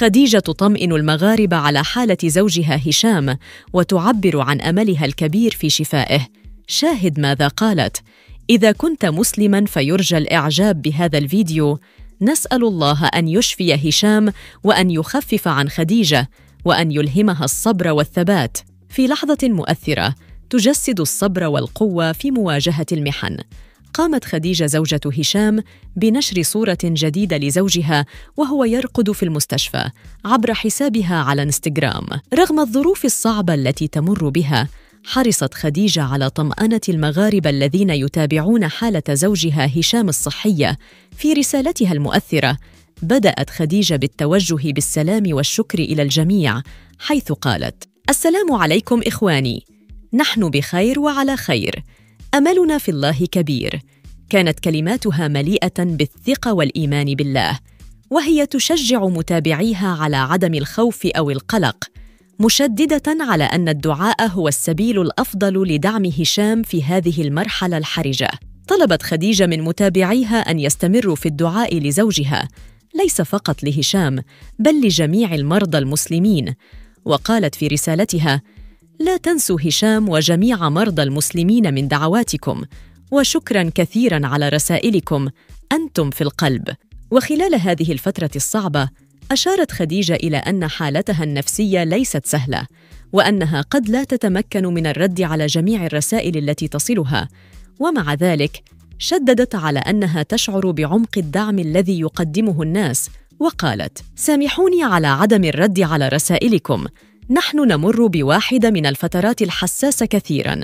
خديجة تطمئن المغاربة على حالة زوجها هشام وتعبر عن أملها الكبير في شفائه شاهد ماذا قالت إذا كنت مسلما فيرجى الإعجاب بهذا الفيديو نسأل الله أن يشفي هشام وأن يخفف عن خديجة وأن يلهمها الصبر والثبات في لحظة مؤثرة تجسد الصبر والقوة في مواجهة المحن قامت خديجة زوجة هشام بنشر صورة جديدة لزوجها وهو يرقد في المستشفى عبر حسابها على انستغرام. رغم الظروف الصعبة التي تمر بها، حرصت خديجة على طمأنة المغاربة الذين يتابعون حالة زوجها هشام الصحية في رسالتها المؤثرة. بدأت خديجة بالتوجه بالسلام والشكر إلى الجميع، حيث قالت: السلام عليكم إخواني، نحن بخير وعلى خير. املنا في الله كبير كانت كلماتها مليئه بالثقه والايمان بالله وهي تشجع متابعيها على عدم الخوف او القلق مشدده على ان الدعاء هو السبيل الافضل لدعم هشام في هذه المرحله الحرجه طلبت خديجه من متابعيها ان يستمروا في الدعاء لزوجها ليس فقط لهشام بل لجميع المرضى المسلمين وقالت في رسالتها لا تنسوا هشام وجميع مرضى المسلمين من دعواتكم وشكرا كثيرا على رسائلكم انتم في القلب وخلال هذه الفتره الصعبه اشارت خديجه الى ان حالتها النفسيه ليست سهله وانها قد لا تتمكن من الرد على جميع الرسائل التي تصلها ومع ذلك شددت على انها تشعر بعمق الدعم الذي يقدمه الناس وقالت سامحوني على عدم الرد على رسائلكم نحن نمر بواحدة من الفترات الحساسة كثيراً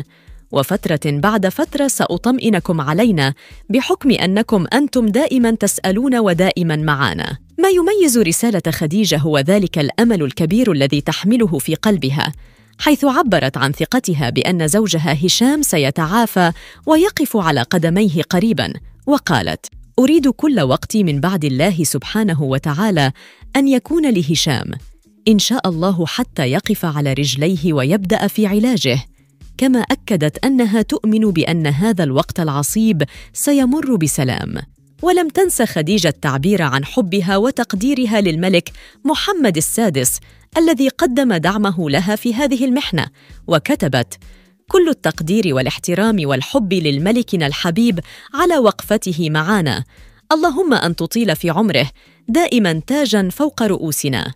وفترة بعد فترة سأطمئنكم علينا بحكم أنكم أنتم دائماً تسألون ودائماً معنا ما يميز رسالة خديجة هو ذلك الأمل الكبير الذي تحمله في قلبها حيث عبرت عن ثقتها بأن زوجها هشام سيتعافى ويقف على قدميه قريباً وقالت أريد كل وقتي من بعد الله سبحانه وتعالى أن يكون لهشام ان شاء الله حتى يقف على رجليه ويبدا في علاجه كما اكدت انها تؤمن بان هذا الوقت العصيب سيمر بسلام ولم تنس خديجه التعبير عن حبها وتقديرها للملك محمد السادس الذي قدم دعمه لها في هذه المحنه وكتبت كل التقدير والاحترام والحب للملكنا الحبيب على وقفته معنا اللهم ان تطيل في عمره دائما تاجا فوق رؤوسنا